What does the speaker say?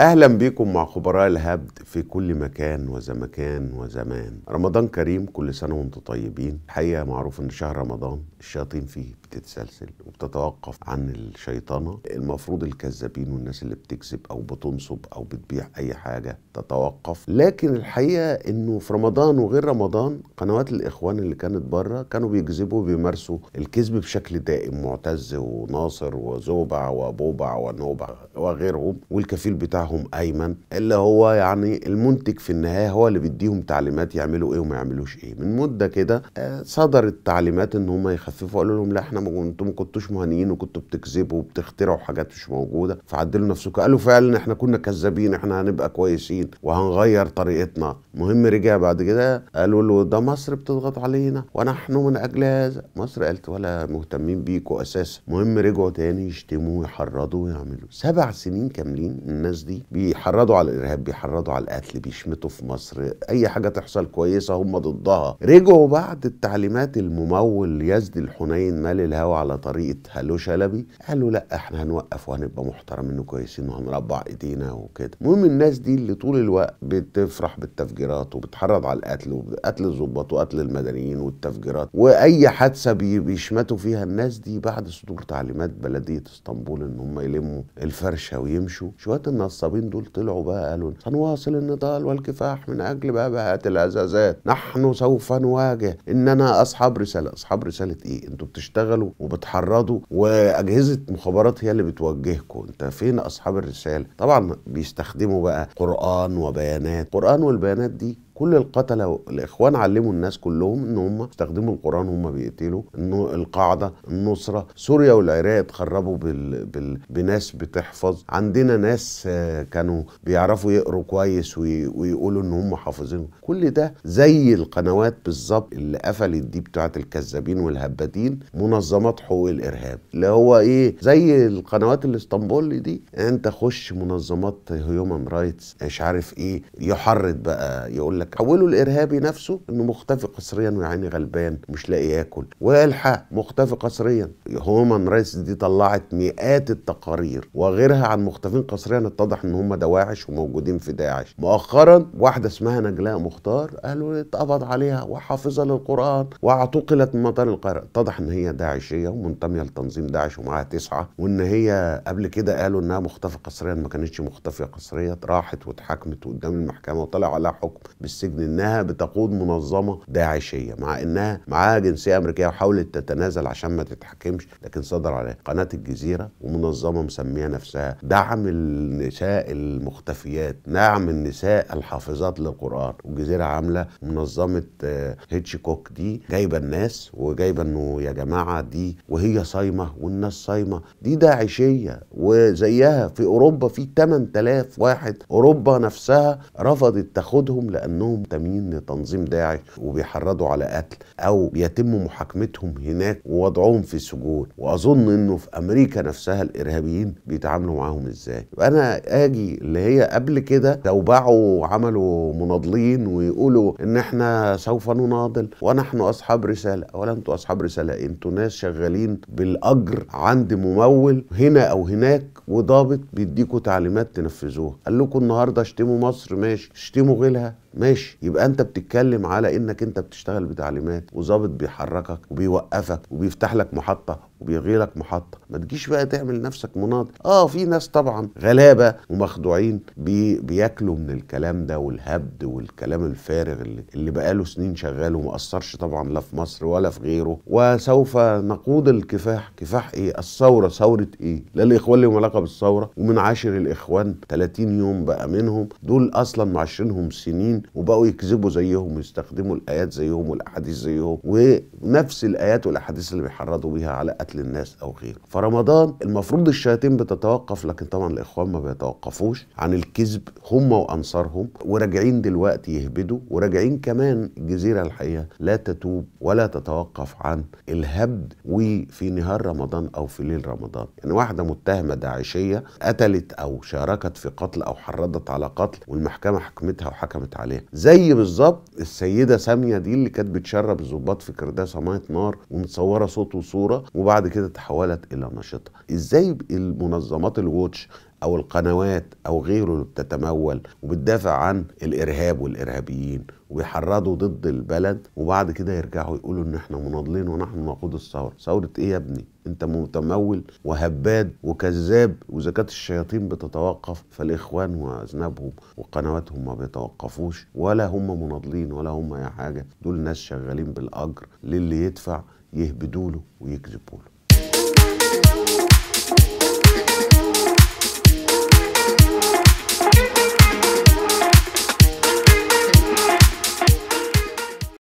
اهلا بيكم مع خبراء الهبد في كل مكان وزمكان وزمان رمضان كريم كل سنه وانتم طيبين الحقيقه معروف ان شهر رمضان الشياطين فيه بتتسلسل وبتتوقف عن الشيطنه المفروض الكذابين والناس اللي بتكذب او بتنصب او بتبيع اي حاجه تتوقف لكن الحقيقه انه في رمضان وغير رمضان قنوات الاخوان اللي كانت بره كانوا بيكذبوا وبيمارسوا الكذب بشكل دائم معتز وناصر وزوبع وبوبع ونوبع وغيرهم والكفيل بتاعهم معاهم ايمن اللي هو يعني المنتج في النهايه هو اللي بيديهم تعليمات يعملوا ايه وما يعملوش ايه من مده كده آه، صدرت تعليمات ان هم يخففوا قالوا لهم لا احنا انتم ما كنتوش مهنيين وكنتوا بتكذبوا وبتخترعوا حاجات مش موجوده فعدلوا نفسكم قالوا فعلا احنا كنا كذابين احنا هنبقى كويسين وهنغير طريقتنا المهم رجع بعد كده قالوا له ده مصر بتضغط علينا ونحن من اجل هذا مصر قالت ولا مهتمين بيكوا اساسا المهم رجعوا تاني يشتموا ويحرضوا ويعملوا سبع سنين كاملين الناس دي بيحرضوا على الارهاب بيحرضوا على القتل بيشمتوا في مصر اي حاجه تحصل كويسه هم ضدها رجعوا بعد التعليمات الممول يزد الحنين مال الهوى على طريقه هلو شلبي قالوا لا احنا هنوقف وهنبقى محترمين كويسين وهنربع ايدينا وكده المهم الناس دي اللي طول الوقت بتفرح بالتفجيرات وبتحرض على القتل وقتل الظباط وقتل المدنيين والتفجيرات واي حادثه بيشمتوا فيها الناس دي بعد صدور تعليمات بلديه اسطنبول ان هم يلموا الفرشه ويمشوا شويه النصاب العربيين دول طلعوا بقى قالوا سنواصل النضال والكفاح من أجل بابهات الأزازات نحن سوف نواجه إننا أصحاب رسالة أصحاب رسالة إيه أنتوا بتشتغلوا وبتحرضوا وأجهزة مخابرات هي اللي بتوجهكم أنت فين أصحاب الرسالة طبعا بيستخدموا بقى قرآن وبيانات قرآن والبيانات دي كل القتله الاخوان علموا الناس كلهم ان هم استخدموا القران وهم بيقتلوا انه القاعده النصره سوريا والعراق اتخربوا بال... بال... بناس بتحفظ عندنا ناس آه، كانوا بيعرفوا يقروا كويس وي... ويقولوا ان هم حافظين كل ده زي القنوات بالظبط اللي قفلت دي بتاعه الكذابين والهباتين منظمات حقوق الارهاب اللي هو ايه زي القنوات الاسطنبولي دي انت خش منظمات هيومن رايتس مش عارف ايه يحرض بقى يقول لك لك حوله الارهابي نفسه انه مختفي قسريا ويعني غلبان مش لاقي ياكل والحق مختفي قسريا هومان رايس دي طلعت مئات التقارير وغيرها عن مختفين قسريا اتضح ان هم دواعش وموجودين في داعش مؤخرا واحده اسمها نجلاء مختار قالوا اتقبض عليها وحافظه للقران واعتقلت من مطار القاهره اتضح ان هي داعشيه ومنتميه لتنظيم داعش ومعاها تسعه وان هي قبل كده قالوا انها مختفيه قسريا ما كانتش مختفيه قسريا راحت واتحاكمت قدام المحكمه وطلع عليها حكم بالس السجن انها بتقود منظمه داعشيه مع انها معاها جنسيه امريكيه وحاولت تتنازل عشان ما تتحكمش لكن صدر عليها قناه الجزيره ومنظمه مسميه نفسها دعم النساء المختفيات دعم النساء الحافظات للقران والجزيره عامله منظمه آه، هيتشكوك دي جايبه الناس وجايبه انه يا جماعه دي وهي صايمه والناس صايمه دي داعشيه وزيها في اوروبا في 8000 واحد اوروبا نفسها رفضت تاخدهم لان لانهم تامين لتنظيم داعش وبيحرضوا على قتل او بيتم محاكمتهم هناك ووضعهم في سجون واظن انه في امريكا نفسها الارهابيين بيتعاملوا معاهم ازاي انا اجي اللي هي قبل كده لو باعوا وعملوا مناضلين ويقولوا ان احنا سوف نناضل ونحن اصحاب رساله ولا انتوا اصحاب رساله انتوا ناس شغالين بالاجر عند ممول هنا او هناك وضابط بيديكوا تعليمات تنفذوها قال لكم النهارده اشتموا مصر ماشي اشتموا غيرها ماشي يبقى انت بتتكلم على انك انت بتشتغل بتعليمات وظابط بيحركك وبيوقفك وبيفتح لك محطه وبيلغي لك محطه ما تجيش بقى تعمل نفسك مناضل اه في ناس طبعا غلابه ومخدوعين بي بياكلوا من الكلام ده والهبد والكلام الفارغ اللي, اللي بقاله سنين شغال وما اثرش طبعا لا في مصر ولا في غيره وسوف نقود الكفاح كفاح ايه الثوره ثوره ايه لا الاخوان لهم علاقه بالثوره ومن عاشر الاخوان 30 يوم بقى منهم دول اصلا معاشرينهم سنين المسلمين وبقوا يكذبوا زيهم ويستخدموا الايات زيهم والاحاديث زيهم ونفس الايات والاحاديث اللي بيحرضوا بيها على قتل الناس او غيره فرمضان المفروض الشياطين بتتوقف لكن طبعا الاخوان ما بيتوقفوش عن الكذب هم وانصارهم وراجعين دلوقتي يهبدوا وراجعين كمان الجزيره الحقيقه لا تتوب ولا تتوقف عن الهبد وفي نهار رمضان او في ليل رمضان يعني واحده متهمه داعشيه قتلت او شاركت في قتل او حرضت على قتل والمحكمه حكمتها وحكمت عليها عليها زي بالظبط السيده ساميه دي اللي كانت بتشرب الظباط في كرداسه ميه نار ومتصوره صوت وصوره وبعد كده تحولت الى نشطه ازاي المنظمات الووتش او القنوات او غيره اللي بتتمول وبتدافع عن الارهاب والارهابيين وبيحرضوا ضد البلد وبعد كده يرجعوا يقولوا ان احنا مناضلين ونحن نقود الثوره ثوره ايه يا ابني انت متمول وهباد وكذاب وزكاة الشياطين بتتوقف فالإخوان وأذنابهم وقنواتهم ما بيتوقفوش ولا هم مناضلين ولا هم أي حاجة دول ناس شغالين بالأجر للي يدفع يهبدوله ويكذبوله